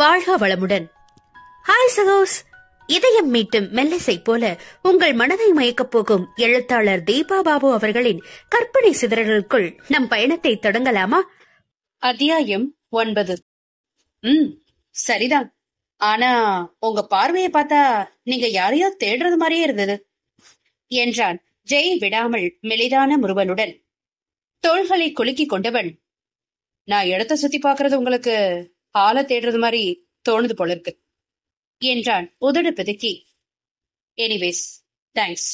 வாழ்க வளமுடன் ஹாய் சகோஸ் இதயம் மீட்டும் மெல்லிசை போல உங்கள் மனதை மயக்கப் போகும் எழுத்தாளர் தீபா பாபு அவர்களின் கற்பனை சிதறல்களுக்குள் நம் பயணத்தை தொடங்கலாமா அத்தியாயம் ஒன்பது ம் சரிதான் ஆனா உங்க பார்வையை பார்த்தா நீங்க யாரையோ தேடுறது மாதிரியே இருந்தது என்றான் ஜெய் விடாமல் மெலிதான முருவனுடன் தோள்களை குலுக்கி கொண்டவன் நான் இடத்த சுத்தி பாக்குறது உங்களுக்கு ஆள தேடுறது மாதிரி தோணுது போல இருக்கு என்றான் உதடு பிதுக்கி எனிவேஸ் தேங்க்ஸ்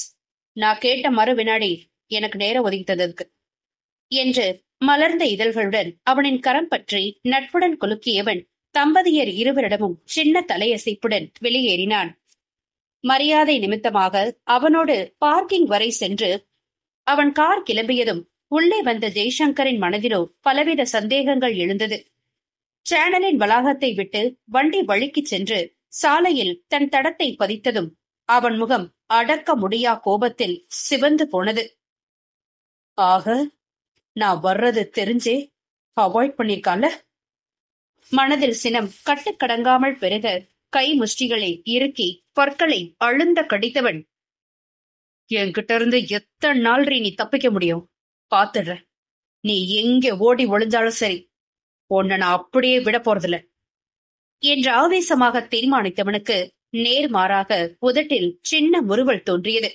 நான் கேட்ட மறு வினாடி எனக்கு நேரம் ஒதுக்கி தந்ததுக்கு என்று மலர்ந்த இதழ்களுடன் அவனின் கரம் பற்றி நட்புடன் குலுக்கியவன் தம்பதியர் இருவரிடமும் சின்ன தலையசைப்புடன் வெளியேறினான் மரியாதை நிமித்தமாக அவனோடு பார்க்கிங் வரை சென்று அவன் கார் கிளம்பியதும் உள்ளே வந்த ஜெய்சங்கரின் மனதிலோ பலவித சந்தேகங்கள் எழுந்தது சேனலின் வளாகத்தை விட்டு வண்டி வழிக்கு சென்று சாலையில் தன் தடத்தை பதித்ததும் அவன் முகம் அடக்க முடியா கோபத்தில் சிவந்து போனது ஆக நான் வர்றது தெரிஞ்சே அவாய்ட் பண்ணிருக்கால மனதில் சினம் கட்டுக்கடங்காமல் பெருக கை முஷ்டிகளை இறுக்கி பற்களை அழுந்த கடித்தவன் என்கிட்ட இருந்து எத்தனை நாள் நீ தப்பிக்க முடியும் பாத்துடுற நீ எங்க ஓடி ஒளிஞ்சாலும் சரி உன்னை நான் அப்படியே விட போறதில்ல என்று ஆவேசமாக தீர்மானித்தவனுக்கு நேர்மாறாக உதட்டில் சின்ன முறுவல் தோன்றியது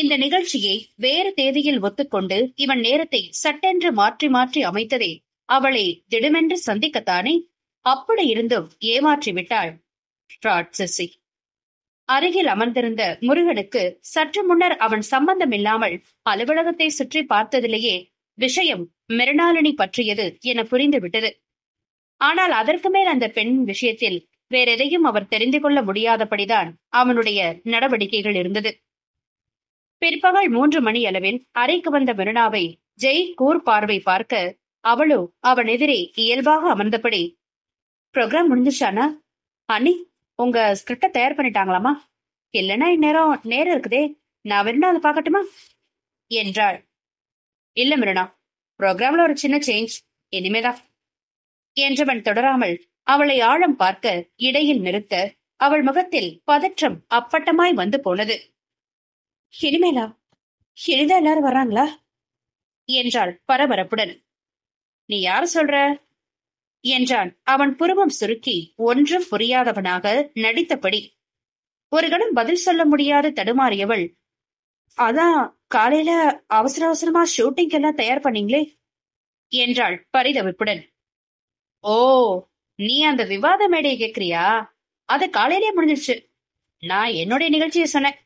இந்த நிகழ்ச்சியை வேறு தேதியில் ஒத்துக்கொண்டு இவன் நேரத்தை சட்டென்று மாற்றி மாற்றி அமைத்ததே அவளை திடுமென்று சந்திக்கத்தானே அப்படி இருந்தும் ஏமாற்றி விட்டாள் அருகில் அமர்ந்திருந்த முருகனுக்கு சற்று முன்னர் அவன் சம்பந்தம் இல்லாமல் அலுவலகத்தை சுற்றி பார்த்ததிலேயே விஷயம் மிருணாலினி பற்றியது என புரிந்துவிட்டது ஆனால் அதற்கு மேல் அந்த பெண் விஷயத்தில் வேறெதையும் அவர் தெரிந்து கொள்ள முடியாதபடிதான் அவனுடைய நடவடிக்கைகள் இருந்தது பிற்பகல் மூன்று மணி அளவில் அறைக்கு வந்த மிருணாவை ஜெய் கூர் பார்வை பார்க்க அவளோ அவன் எதிரே இயல்பாக அமர்ந்தபடி ப்ரோக்ராம் முடிஞ்சிருச்சானா அனி உங்க ஸ்கிரிப்ட தயார் பண்ணிட்டாங்களாமா இல்லைன்னா இந்நேரம் நேரம் இருக்குதே நான் வேணா அதை பார்க்கட்டுமா என்றாள் இல்ல மிருனா புரோகிராம்ல ஒரு சின்ன சேஞ்ச் இனிமேதா என்றவன் தொடராமல் அவளை ஆழம் பார்க்க இடையில் நிறுத்த அவள் முகத்தில் பதற்றம் அப்பட்டமாய் வந்து போனது இனிமேலா எளிதா எல்லாரும் வர்றாங்களா என்றாள் பரபரப்புடன் நீ யார் சொல்ற என்றான் அவன் புருவம் சுருக்கி ஒன்றும் புரியாதவனாக நடித்தபடி ஒரு கணம் பதில் சொல்ல முடியாது தடுமாறியவள் அதான் காலையில அவசர அவசரமா ஷூட்டிங் எல்லாம் தயார் பண்ணீங்களே என்றாள் பரிதவிப்புடன் ஓ நீ அந்த விவாத மேடையை கேக்குறியா அது காலையிலே முடிஞ்சிருச்சு நான் என்னுடைய நிகழ்ச்சியை சொன்னேன்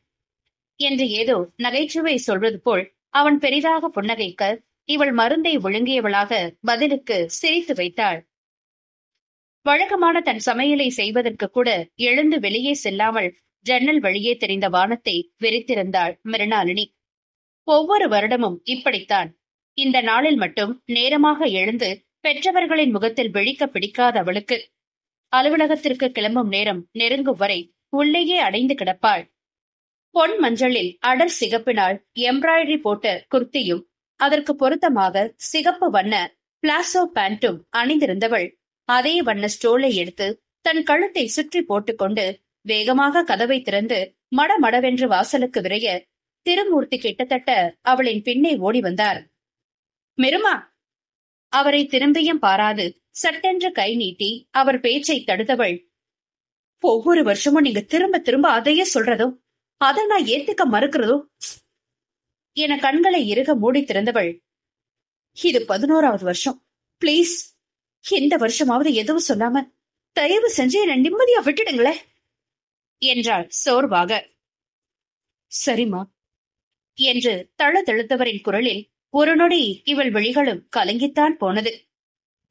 என்று ஏதோ நகைச்சுவை சொல்வது போல் அவன் பெரிதாக புன்னகைக்க இவள் மருந்தை விழுங்கியவளாக பதிலுக்கு சிரித்து வைத்தாள் வழக்கமான தன் சமையலை செய்வதற்கு கூட எழுந்து வெளியே செல்லாமல் ஜன்னல் வழியே தெரிந்த வானத்தை வெறித்திருந்தாள் மிருணாலினி ஒவ்வொரு வருடமும் இப்படித்தான் இந்த நாளில் மட்டும் நேரமாக எழுந்து பெற்றவர்களின் முகத்தில் விழிக்க பிடிக்காத அவளுக்கு அலுவலகத்திற்கு கிளம்பும் நேரம் நெருங்கும் வரை உள்ளேயே அடைந்து கிடப்பாள் பொன் மஞ்சளில் அடர் சிகப்பினால் எம்ப்ராய்டரி போட்ட குர்த்தியும் அதற்கு பொருத்தமாக சிகப்பு வண்ண பிளாசோ பேண்டும் அணிந்திருந்தவள் அதே வண்ண ஸ்டோலை எடுத்து தன் கழுத்தை சுற்றி போட்டுக்கொண்டு வேகமாக கதவை திறந்து மடமடவென்று வாசலுக்கு விரைய திருமூர்த்தி கிட்டத்தட்ட அவளின் பின்னே ஓடி வந்தார் மெருமா அவரை திரும்பியும் பாராது சட்டென்று கை நீட்டி அவர் பேச்சை தடுத்தவள் ஒவ்வொரு வருஷமும் நீங்க திரும்ப திரும்ப அதையே சொல்றதும் அதை நான் ஏத்துக்க மறுக்கிறதோ என கண்களை இறுக மூடி திறந்தவள் இது பதினோராவது வருஷம் பிளீஸ் இந்த வருஷமாவது எதுவும் சொல்லாம தயவு செஞ்சு என்ன நிம்மதியா விட்டுடுங்களே என்றாள் சோர்வாக சரிம்மா என்று தளதெழுத்தவரின் குரலில் ஒரு நொடி இவள் விழிகளும் கலங்கித்தான் போனது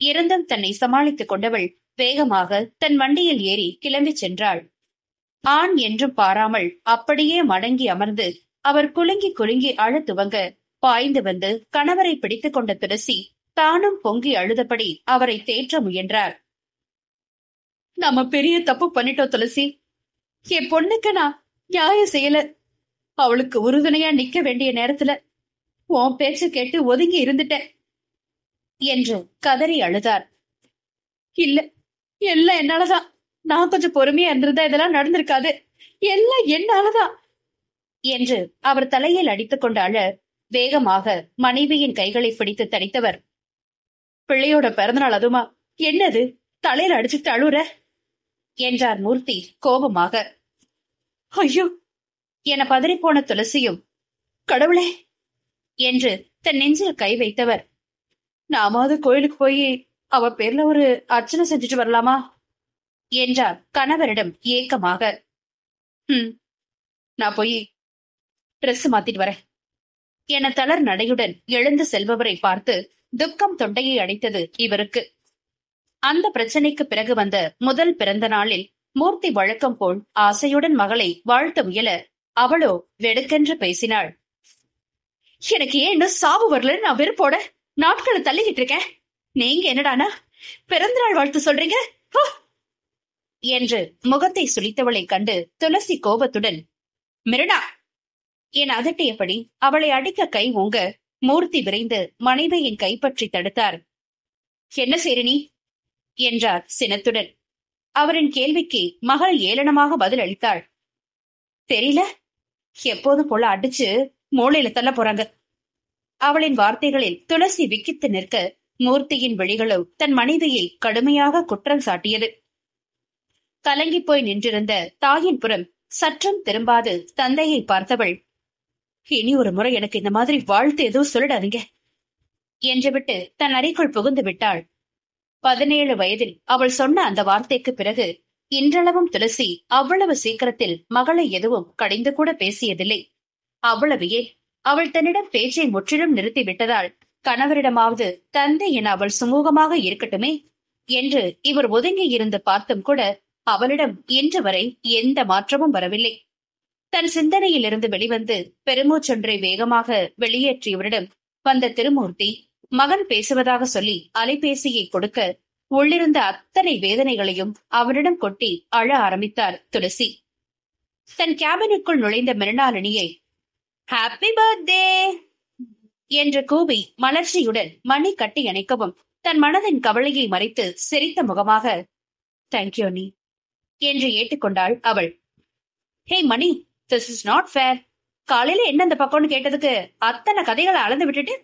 இருந்தும் தன்னை சமாளித்துக் கொண்டவள் வேகமாக தன் வண்டியில் ஏறி கிளம்பி சென்றாள் ஆண் என்றும் பாராமல் அப்படியே மடங்கி அமர்ந்து அவர் குலுங்கி குலுங்கி அழ துவங்க பாய்ந்து வந்து கணவரை பிடித்துக் கொண்ட துளசி தானும் பொங்கி அழுதபடி அவரை தேற்ற முயன்றார் நம்ம பெரிய தப்பு பண்ணிட்டோம் துளசி என் பொண்ணுக்கு நான் நியாயம் செய்யல அவளுக்கு உறுதுணையா நிக்க வேண்டிய நேரத்துல உன் பேச்சு கேட்டு ஒதுங்கி இருந்துட்டேன் என்று கதறி அழுதார் இல்ல எல்லாம் என்னாலதான் நான் கொஞ்சம் பொறுமையா இருந்திருந்தா இதெல்லாம் நடந்திருக்காது எல்லாம் என்னாலதான் என்று அவர் தலையில் அடித்துக் கொண்ட அழ வேகமாக மனைவியின் கைகளை பிடித்து தடித்தவர் பிள்ளையோட பிறந்தநாள் அதுமா என்னது தலையில அடிச்சுட்டு அழுற என்றார் மூர்த்தி கோபமாக ஐயோ என பதறிப்போன துளசியும் கடவுளே என்று தன் நெஞ்சில் கை வைத்தவர் நாமாவது கோயிலுக்கு போய் அவ பேர்ல ஒரு அர்ச்சனை செஞ்சுட்டு வரலாமா என்றார் கணவரிடம் ஏக்கமாக நான் போய் ட்ரெஸ் மாத்திட்டு வரேன் என தளர் நடையுடன் எழுந்து செல்பவரை பார்த்து துக்கம் தொண்டையை அடைத்தது இவருக்கு அந்த பிரச்சனைக்கு பிறகு வந்த முதல் பிறந்த நாளில் மூர்த்தி வழக்கம் போல் ஆசையுடன் மகளை வாழ்த்த முயல அவளோ வெடுக்கென்று பேசினாள் எனக்கு ஏன் இன்னும் சாவு வரலன்னு நான் வெறுப்போட நாட்களை தள்ளிக்கிட்டு இருக்கேன் நீங்க என்னடானா பிறந்த நாள் வாழ்த்து சொல்றீங்க என்று முகத்தை சுழித்தவளை கண்டு துளசி கோபத்துடன் மிருடா என் அதட்டியபடி அவளை அடிக்க கை ஓங்க மூர்த்தி விரைந்து மனைவியின் கைப்பற்றி தடுத்தார் என்ன நீ என்றார் சினத்துடன் அவரின் கேள்விக்கு மகள் ஏளனமாக பதில் அளித்தாள் தெரியல எப்போதும் போல அடிச்சு மூளையில தள்ள போறாங்க அவளின் வார்த்தைகளில் துளசி விக்கித்து நிற்க மூர்த்தியின் விழிகளும் தன் மனைவியை கடுமையாக குற்றம் சாட்டியது கலங்கி போய் நின்றிருந்த தாயின் புறம் சற்றும் திரும்பாது தந்தையை பார்த்தவள் இனி ஒரு முறை எனக்கு இந்த மாதிரி வாழ்த்து எதுவும் சொல்லிடாதீங்க விட்டு தன் அறைக்குள் புகுந்து விட்டாள் பதினேழு வயதில் அவள் சொன்ன அந்த வார்த்தைக்கு பிறகு இன்றளவும் துளசி அவ்வளவு சீக்கிரத்தில் மகளை எதுவும் கடிந்து கூட பேசியதில்லை அவ்வளவையே அவள் தன்னிடம் பேச்சை முற்றிலும் நிறுத்திவிட்டதால் கணவரிடமாவது தந்தை என அவள் சுமூகமாக இருக்கட்டுமே என்று இவர் ஒதுங்கி இருந்து பார்த்தும் கூட அவளிடம் இன்று வரை எந்த மாற்றமும் வரவில்லை தன் சிந்தனையிலிருந்து வெளிவந்து பெருமூச்சொன்றை வேகமாக வெளியேற்றியவரிடம் வந்த திருமூர்த்தி மகன் பேசுவதாக சொல்லி அலைபேசியை கொடுக்க உள்ளிருந்த அத்தனை வேதனைகளையும் அவரிடம் கொட்டி அழ ஆரம்பித்தார் துளசி தன் கேபினுக்குள் நுழைந்த மிருணாலினியை ஹாப்பி பர்த்டே என்று கூபி மலர்ச்சியுடன் மணி கட்டி இணைக்கவும் தன் மனதின் கவலையை மறைத்து சிரித்த முகமாக தேங்க்யூ நீ என்று ஏற்றுக்கொண்டாள் அவள் hey Mani this is not fair காலையில என்ன அந்த பக்கம்னு கேட்டதுக்கு அத்தனை கதைகளை அளந்து விட்டுட்டு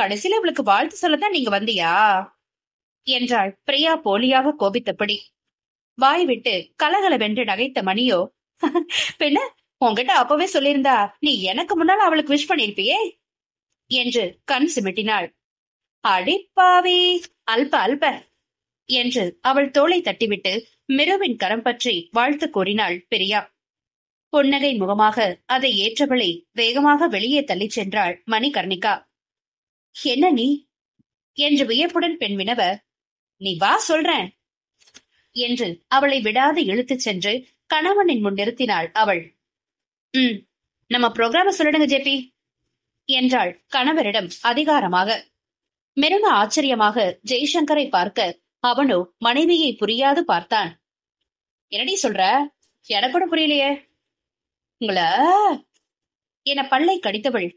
கடைசியில இவளுக்கு வாழ்த்து சொல்லத்தான் நீங்க வந்தியா என்றாள் பிரியா போலியாக கோபித்தபடி வாய் விட்டு கலகலவென்று நகைத்த மணியோ பின்ன உங்ககிட்ட அப்பவே சொல்லியிருந்தா நீ எனக்கு முன்னால் அவளுக்கு விஷ் பண்ணிருப்பியே என்று கண் சிமிட்டினாள் அடிப்பாவி அல்ப அல்ப என்று அவள் தோளை தட்டிவிட்டு மிருவின் கரம் பற்றி வாழ்த்து கூறினாள் பிரியா புன்னகை முகமாக அதை ஏற்றபடி வேகமாக வெளியே தள்ளிச் சென்றாள் மணிகர்ணிகா என்ன நீ என்று வியப்புடன் பெண் வினவ நீ வா சொல்றேன் என்று அவளை விடாது இழுத்துச் சென்று கணவனின் முன் நிறுத்தினாள் அவள் உம் நம்ம புரோகிராம சொல்லிடுங்க ஜேபி என்றாள் கணவரிடம் அதிகாரமாக மெருன ஆச்சரியமாக ஜெய்சங்கரை பார்க்க அவனோ மனைவியை புரியாது பார்த்தான் என்னடி சொல்ற எனக்கூட புரியலையே உங்கள என பல்லை கடித்தவள்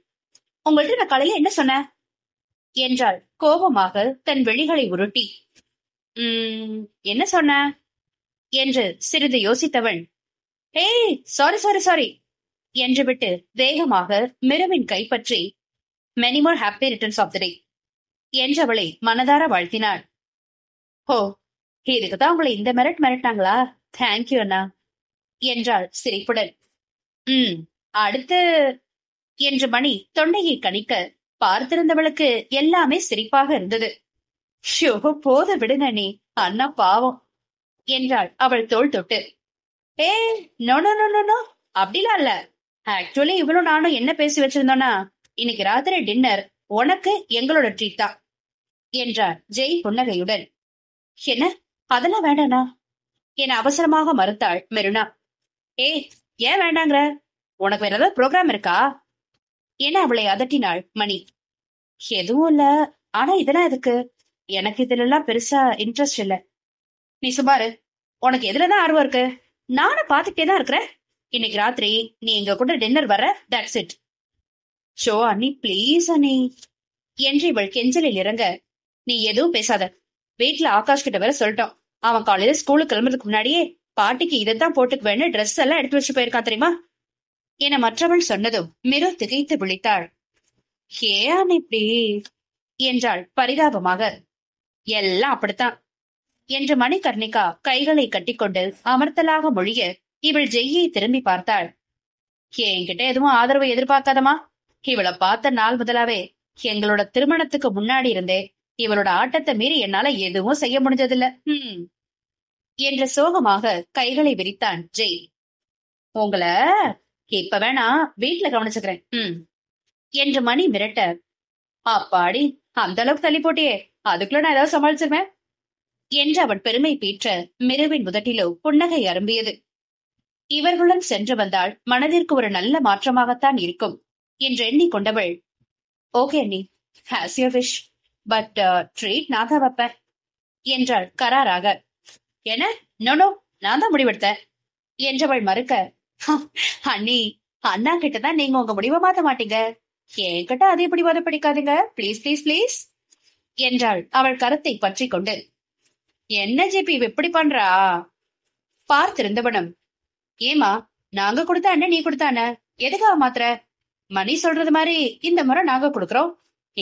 உங்கள்ட்ட நான் கலையில என்ன சொன்ன என்றாள் கோபமாக தன் வெளிகளை உருட்டி உம் என்ன சொன்ன என்று சிறிது யோசித்தவன் ஏய் சாரி சாரி சாரி என்று விட்டு வேகமாக மிருவின் கைப்பற்றி more happy returns of the day என்றவளை மனதார வாழ்த்தினாள் ஓ இதுக்குதான் உங்களை இந்த மெரட் மிரட்டாங்களா தேங்க்யூ அண்ணா என்றாள் சிரிப்புடன் உம் அடுத்து என்று மணி தொண்டையை கணிக்க பார்த்திருந்தவளுக்கு எல்லாமே சிரிப்பாக இருந்தது ஷோ போத விடு நனி அண்ணா பாவம் என்றாள் அவள் தோல் தொட்டு ஏ நோ நோ நோ நோ அப்படிலாம் இல்ல ஆக்சுவலி இவளும் நானும் என்ன பேசி வச்சிருந்தோம்னா இன்னைக்கு ராத்திரி டின்னர் உனக்கு எங்களோட ட்ரீட் தான் என்றார் ஜெய் புன்னகையுடன் என்ன அதெல்லாம் வேண்டானா என அவசரமாக மறுத்தாள் மெருனா ஏ ஏன் வேண்டாங்கிற உனக்கு வேற ஏதாவது ப்ரோக்ராம் இருக்கா என அவளை அதட்டினாள் மணி எதுவும் இல்ல ஆனா இதெல்லாம் எதுக்கு எனக்கு இதுல எல்லாம் பெருசா இன்ட்ரெஸ்ட் இல்ல நீ சுமாரு உனக்கு எதுலதான் ஆர்வம் இருக்கு நானும் பாத்துக்கிட்டே தான் இருக்கிறேன் இன்னைக்கு ராத்திரி நீ எங்க கூட டின்னர் வர தட்ஸ் இட் ஷோ அண்ணி பிளீஸ் அண்ணி என்று இவள் கெஞ்சலில் இறங்க நீ எதுவும் பேசாத வீட்டுல ஆகாஷ் கிட்ட வேற சொல்லிட்டோம் அவன் காலையில ஸ்கூலுக்கு கிளம்புறதுக்கு முன்னாடியே பாட்டிக்கு இதைத்தான் போட்டுக்கு வேணும் ட்ரெஸ் எல்லாம் எடுத்து வச்சு போயிருக்கான் தெரியுமா என மற்றவள் சொன்னதும் மிரு திகைத்து விழித்தாள் அண்ணி இப்படி என்றாள் பரிதாபமாக எல்லாம் அப்படித்தான் என்று மணிகர்ணிகா கைகளை கட்டிக்கொண்டு அமர்த்தலாக மொழிய இவள் ஜெய்யை திரும்பி பார்த்தாள் என்கிட்ட எதுவும் ஆதரவு எதிர்பார்க்காதமா இவளை பார்த்த நாள் முதலாவே எங்களோட திருமணத்துக்கு முன்னாடி இருந்தே இவளோட ஆட்டத்தை மீறி என்னால எதுவும் செய்ய முடிஞ்சதில்ல ஹம் என்ற சோகமாக கைகளை விரித்தான் ஜெய் உங்களை இப்ப வேணா வீட்டுல கவனிச்சுக்கிறேன் என்று மணி மிரட்ட அப்பாடி அந்த அளவுக்கு தள்ளி போட்டியே அதுக்குள்ள நான் ஏதாவது சமாளிச்சிருவேன் என்று அவன் பெருமை பீற்ற மிருவின் முதட்டிலோ புன்னகை அரும்பியது இவர்களுடன் சென்று வந்தால் மனதிற்கு ஒரு நல்ல மாற்றமாகத்தான் இருக்கும் என்று கொண்டவள் ஓகே அண்ணி as you wish but treat நான் தான் வைப்பேன் என்றாள் கராராக என்ன நோ நான் தான் என்றவள் மறுக்க அண்ணி அண்ணா கிட்டதான் தான் நீங்க உங்க முடிவை மாத்த மாட்டீங்க என்கிட்ட அதை இப்படி பிடிக்காதுங்க ப்ளீஸ் ப்ளீஸ் ப்ளீஸ் என்றாள் அவள் கரத்தை பற்றி கொண்டு என்ன ஜிபி எப்படி பண்றா பார்த்திருந்தவனும் ஏமா நாங்க கொடுத்த அண்ணன் நீ கொடுத்த அண்ண எதுக்காக மாத்திர மணி சொல்றது மாதிரி இந்த முறை நாங்க கொடுக்கறோம்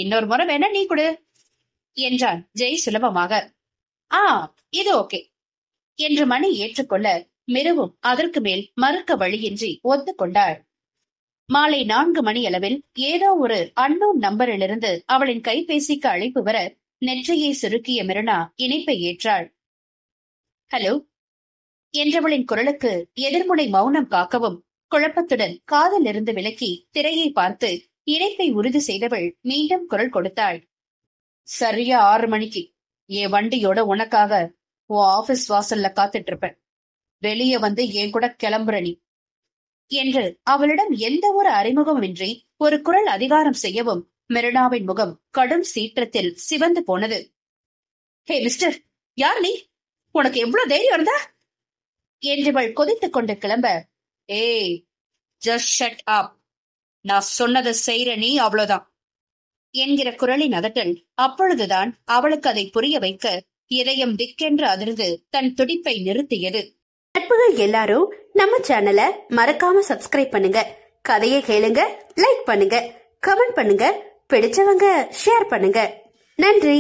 இன்னொரு முறை வேணா நீ கொடு என்றான் ஜெய் சுலபமாக ஆ இது ஓகே என்று மணி ஏற்றுக்கொள்ள மிகவும் அதற்கு மேல் மறுக்க வழியின்றி ஒத்துக்கொண்டாள் மாலை நான்கு மணி அளவில் ஏதோ ஒரு அன்னோன் நம்பரிலிருந்து அவளின் கைபேசிக்கு அழைப்பு வர நெற்றியை சுருக்கிய மிருனா இணைப்பை ஏற்றாள் ஹலோ என்றவளின் குரலுக்கு எதிர்முனை மௌனம் காக்கவும் குழப்பத்துடன் இருந்து விலக்கி திரையை பார்த்து இணைப்பை உறுதி செய்தவள் மீண்டும் குரல் கொடுத்தாள் சரியா ஆறு மணிக்கு என் வண்டியோட உனக்காக உன் ஆபீஸ் வாசல்ல காத்துட்டு இருப்பேன் வெளியே வந்து என் கூட கிளம்புற நீ என்று அவளிடம் எந்த ஒரு அறிமுகமின்றி ஒரு குரல் அதிகாரம் செய்யவும் மெரினாவின் முகம் கடும் சீற்றத்தில் சிவந்து போனது ஹே மிஸ்டர் யார் நீ உனக்கு எவ்வளவு தைரியம் இருந்தா என்று இவள் கொதித்துக் கொண்டு கிளம்ப ஏய் ஜஸ்ட் ஷட் அப் நான் சொன்னதை செய்யற நீ அவ்வளவுதான் என்கிற குரலின் அதட்டல் அப்பொழுதுதான் அவளுக்கு அதை புரிய வைக்க இதயம் திக்கென்று அதிர்ந்து தன் துடிப்பை நிறுத்தியது நட்புகள் எல்லாரும் நம்ம சேனலை மறக்காம சப்ஸ்கிரைப் பண்ணுங்க கதையை கேளுங்க லைக் பண்ணுங்க கமெண்ட் பண்ணுங்க பிடிச்சவங்க ஷேர் பண்ணுங்க நன்றி